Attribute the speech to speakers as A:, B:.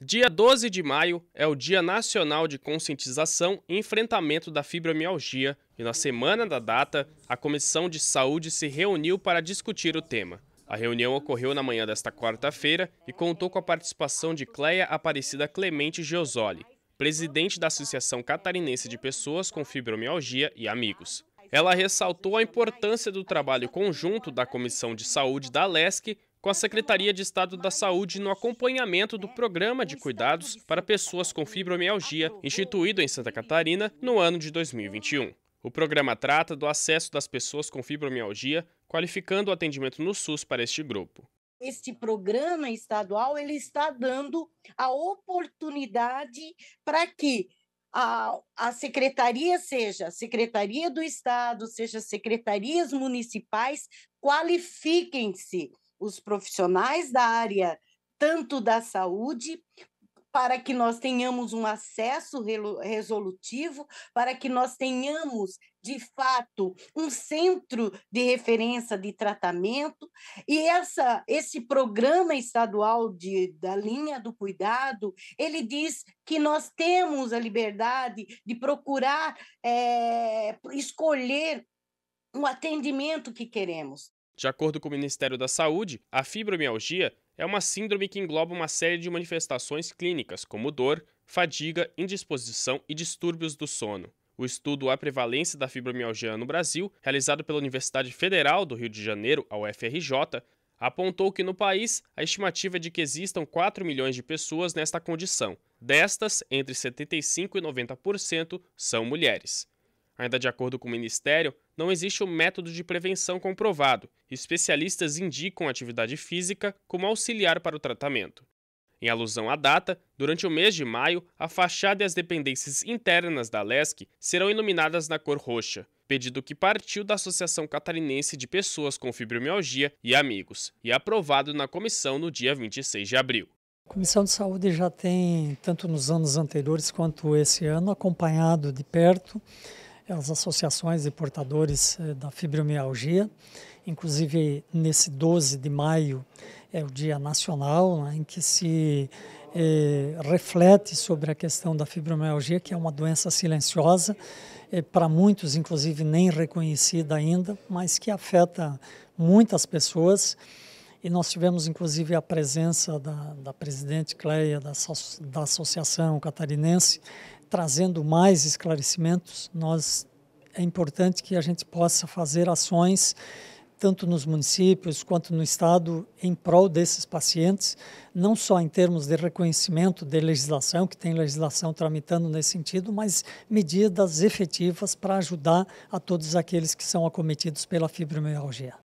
A: Dia 12 de maio é o Dia Nacional de Conscientização e Enfrentamento da Fibromialgia e na semana da data, a Comissão de Saúde se reuniu para discutir o tema. A reunião ocorreu na manhã desta quarta-feira e contou com a participação de Cleia Aparecida Clemente Giosoli, presidente da Associação Catarinense de Pessoas com Fibromialgia e Amigos. Ela ressaltou a importância do trabalho conjunto da Comissão de Saúde da LESC com a Secretaria de Estado da Saúde no acompanhamento do Programa de Cuidados para Pessoas com Fibromialgia, instituído em Santa Catarina no ano de 2021. O programa trata do acesso das pessoas com fibromialgia, qualificando o atendimento no SUS para este grupo
B: este programa estadual ele está dando a oportunidade para que a, a secretaria, seja Secretaria do Estado, seja secretarias municipais, qualifiquem-se os profissionais da área, tanto da saúde para que nós tenhamos um acesso resolutivo, para que nós tenhamos, de fato, um centro de referência de tratamento. E essa, esse programa estadual de, da linha do cuidado, ele diz que nós temos a liberdade de procurar é, escolher o atendimento que queremos.
A: De acordo com o Ministério da Saúde, a fibromialgia é uma síndrome que engloba uma série de manifestações clínicas, como dor, fadiga, indisposição e distúrbios do sono. O estudo A Prevalência da Fibromialgia no Brasil, realizado pela Universidade Federal do Rio de Janeiro, a UFRJ, apontou que no país a estimativa é de que existam 4 milhões de pessoas nesta condição. Destas, entre 75% e 90% são mulheres. Ainda de acordo com o Ministério, não existe um método de prevenção comprovado. Especialistas indicam atividade física como auxiliar para o tratamento. Em alusão à data, durante o mês de maio, a fachada e as dependências internas da LESC serão iluminadas na cor roxa, pedido que partiu da Associação Catarinense de Pessoas com Fibromialgia e Amigos e aprovado na comissão no dia 26 de abril.
C: A Comissão de Saúde já tem, tanto nos anos anteriores quanto esse ano, acompanhado de perto as associações de portadores eh, da fibromialgia. Inclusive, nesse 12 de maio é o Dia Nacional, né, em que se eh, reflete sobre a questão da fibromialgia, que é uma doença silenciosa, eh, para muitos, inclusive, nem reconhecida ainda, mas que afeta muitas pessoas e nós tivemos inclusive a presença da, da presidente Cleia da, da Associação Catarinense, trazendo mais esclarecimentos. Nós é importante que a gente possa fazer ações tanto nos municípios quanto no estado em prol desses pacientes, não só em termos de reconhecimento de legislação, que tem legislação tramitando nesse sentido, mas medidas efetivas para ajudar a todos aqueles que são acometidos pela fibromialgia.